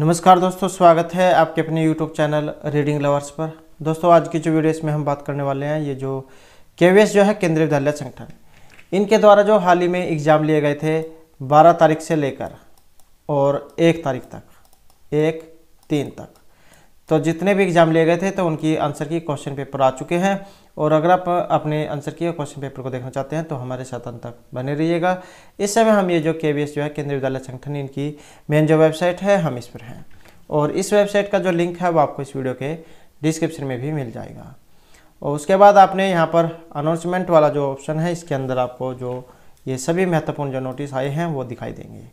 नमस्कार दोस्तों स्वागत है आपके अपने YouTube चैनल रीडिंग लवर्स पर दोस्तों आज की जो वीडियो इसमें हम बात करने वाले हैं ये जो के जो है केंद्रीय विद्यालय संगठन इनके द्वारा जो हाल ही में एग्ज़ाम लिए गए थे 12 तारीख से लेकर और एक तारीख तक एक तीन तक तो जितने भी एग्ज़ाम लिए गए थे तो उनकी आंसर की क्वेश्चन पेपर आ चुके हैं और अगर आप अपने आंसर की क्वेश्चन पेपर को देखना चाहते हैं तो हमारे साथ अंत तक बने रहिएगा इस समय हम ये जो के जो है केंद्रीय विद्यालय संगठन इनकी मेन जो वेबसाइट है हम इस पर हैं और इस वेबसाइट का जो लिंक है वो आपको इस वीडियो के डिस्क्रिप्शन में भी मिल जाएगा और उसके बाद आपने यहाँ पर अनाउंसमेंट वाला जो ऑप्शन है इसके अंदर आपको जो ये सभी महत्वपूर्ण जो नोटिस आए हैं वो दिखाई देंगे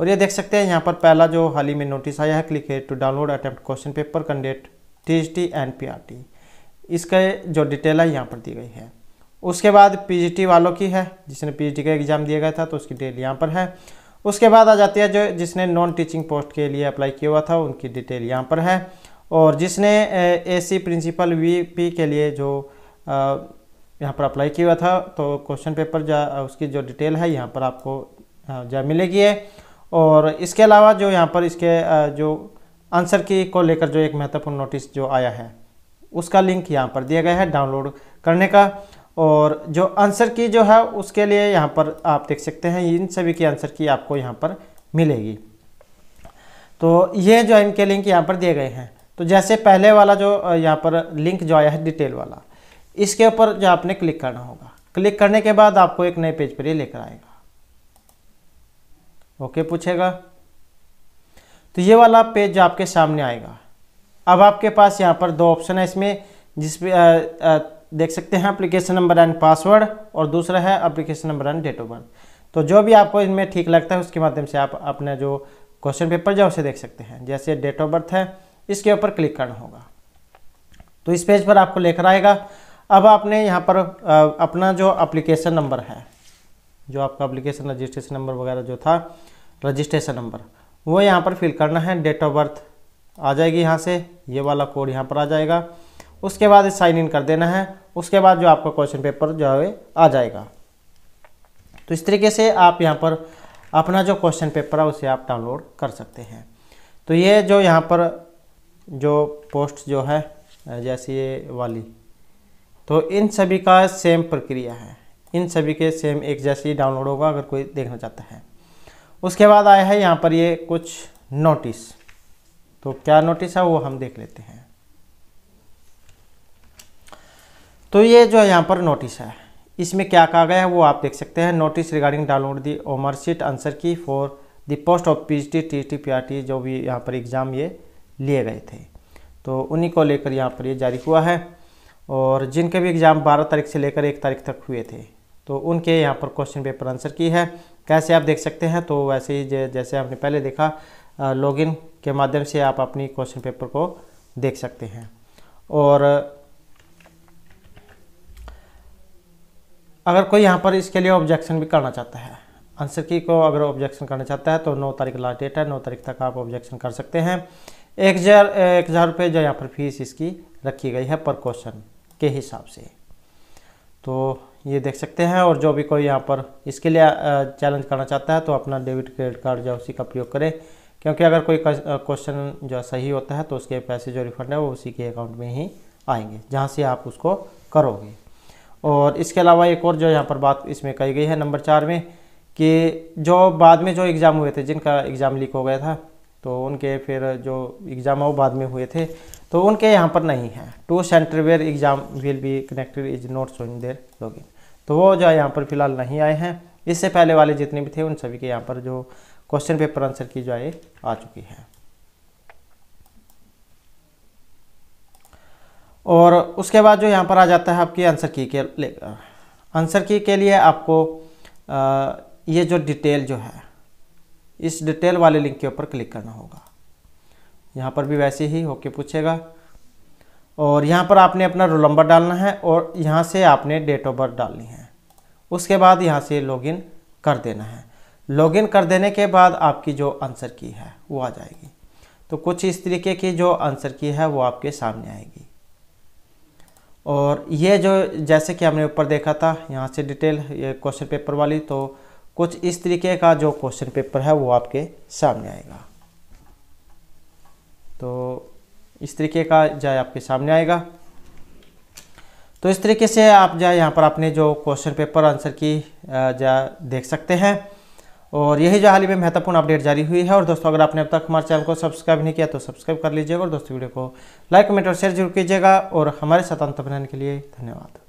और ये देख सकते हैं यहाँ पर पहला जो हाल ही में नोटिस आया है क्लिक है to download attempt question paper candidate T H T and P R T इसका जो डिटेल है यहाँ पर दी गई है उसके बाद टी वालों की है जिसने पीजीटी का एग्ज़ाम दिया गया था तो उसकी डिटेल यहाँ पर है उसके बाद आ जाती है जो जिसने नॉन टीचिंग पोस्ट के लिए अप्लाई किया हुआ था उनकी डिटेल यहाँ पर है और जिसने सी प्रिंसिपल पी के लिए जो यहाँ पर अप्लाई किया हुआ था तो क्वेश्चन पेपर जा उसकी जो डिटेल है यहाँ पर आपको जा मिलेगी है और इसके अलावा जो यहाँ पर इसके जो आंसर की को लेकर जो एक महत्वपूर्ण नोटिस जो आया है उसका लिंक यहाँ पर दिया गया है डाउनलोड करने का और जो आंसर की जो है उसके लिए यहाँ पर आप देख सकते हैं इन सभी की आंसर की आपको यहाँ पर मिलेगी तो ये जो इनके लिंक यहाँ पर दिए गए हैं तो जैसे पहले वाला जो यहाँ पर लिंक जो आया है डिटेल वाला इसके ऊपर जो आपने क्लिक करना होगा क्लिक करने के बाद आपको एक नए पेज पर ये लेकर आएगा ओके पूछेगा तो ये वाला पेज जो आपके सामने आएगा अब आपके पास यहाँ पर दो ऑप्शन है इसमें जिस पे आ, आ, देख सकते हैं अप्लीकेशन नंबर एंड पासवर्ड और दूसरा है application number and date of birth तो जो भी आपको इनमें ठीक लगता है उसके माध्यम से आप अपना जो क्वेश्चन पेपर जो उसे देख सकते हैं जैसे डेट ऑफ बर्थ है इसके ऊपर क्लिक करना होगा तो इस पेज पर आपको लेकर आएगा अब आपने यहाँ पर अपना जो अप्लीकेशन नंबर है जो आपका अप्लीकेशन रजिस्ट्रेशन नंबर वगैरह जो था रजिस्ट्रेशन नंबर वो यहाँ पर फिल करना है डेट ऑफ बर्थ आ जाएगी यहाँ से ये वाला कोड यहाँ पर आ जाएगा उसके बाद साइन इन कर देना है उसके बाद जो आपका क्वेश्चन पेपर जो है आ जाएगा तो इस तरीके से आप यहाँ पर अपना जो क्वेश्चन पेपर है उसे आप डाउनलोड कर सकते हैं तो ये जो यहाँ पर जो पोस्ट जो है जैसे ये वाली तो इन सभी का सेम प्रक्रिया है इन सभी के सेम एक जैसे ही डाउनलोड होगा अगर कोई देखना चाहता है उसके बाद आया है यहाँ पर ये कुछ नोटिस तो क्या नोटिस है वो हम देख लेते हैं तो ये जो यहाँ पर नोटिस है इसमें क्या कहा गया है वो आप देख सकते हैं notice regarding download the OMR sheet answer key for the post of P T T T P R T जो भी यहाँ पर एग्ज़ाम ये लिए गए थे तो उन्हीं को लेकर यहाँ पर ये जारी हुआ है और जिनके भी एग्ज़ाम 12 तारीख से लेकर एक तारीख तक हुए थे तो उनके यहाँ पर क्वेश्चन पेपर आंसर की है कैसे आप देख सकते हैं तो वैसे ही जैसे आपने पहले देखा लॉगिन के माध्यम से आप अपनी क्वेश्चन पेपर को देख सकते हैं और अगर कोई यहाँ पर इसके लिए ऑब्जेक्शन भी करना चाहता है आंसर की को अगर ऑब्जेक्शन करना चाहता है तो नौ तारीख लास्ट डेट है नौ तारीख तक आप ऑब्जेक्शन कर सकते हैं एक हज़ार एक हज़ार रुपये जो यहाँ पर फीस इसकी रखी गई है पर क्वेश्चन के हिसाब से तो ये देख सकते हैं और जो भी कोई यहाँ पर इसके लिए चैलेंज करना चाहता है तो अपना डेबिट क्रेडिट कार्ड जो उसी का प्रयोग करें क्योंकि अगर कोई क्वेश्चन जो सही होता है तो उसके पैसे जो रिफंड है वो उसी के अकाउंट में ही आएंगे जहाँ से आप उसको करोगे और इसके अलावा एक और जो यहाँ पर बात इसमें कही गई है नंबर चार में कि जो बाद में जो एग्ज़ाम हुए थे जिनका एग्ज़ाम लीक हो गया था तो उनके फिर जो एग्ज़ाम है वो बाद में हुए थे तो उनके यहाँ पर नहीं है to centre where exam will be connected is not in there login तो वो जो है यहाँ पर फिलहाल नहीं आए हैं इससे पहले वाले जितने भी थे उन सभी के यहाँ पर जो क्वेश्चन पेपर आंसर की जो है आ चुकी है और उसके बाद जो यहाँ पर आ जाता है आपकी आंसर की के आंसर की के लिए आपको आ, ये जो डिटेल जो है इस डिटेल वाले लिंक के ऊपर क्लिक करना होगा यहाँ पर भी वैसे ही होके पूछेगा और यहाँ पर आपने अपना रोल नंबर डालना है और यहाँ से आपने डेट ऑफ बर्थ डालनी है उसके बाद यहाँ से लॉगिन कर देना है लॉगिन कर देने के बाद आपकी जो आंसर की है वो आ जाएगी तो कुछ इस तरीके की जो आंसर की है वो आपके सामने आएगी और ये जो जैसे कि हमने ऊपर देखा था यहाँ से डिटेल ये क्वेश्चन पेपर वाली तो कुछ इस तरीके का जो क्वेश्चन पेपर है वो आपके सामने आएगा तो इस तरीके का जाए आपके सामने आएगा तो इस तरीके से आप जो है यहाँ पर अपने जो क्वेश्चन पेपर आंसर की जो देख सकते हैं और यही जो हाल ही में महत्वपूर्ण अपडेट जारी हुई है और दोस्तों अगर आपने अब तक हमारे चैनल को सब्सक्राइब नहीं किया तो सब्सक्राइब कर लीजिएगा और दोस्तों वीडियो को लाइक कमेंट और शेयर जरूर कीजिएगा और हमारे साथ अंत बनाने के लिए धन्यवाद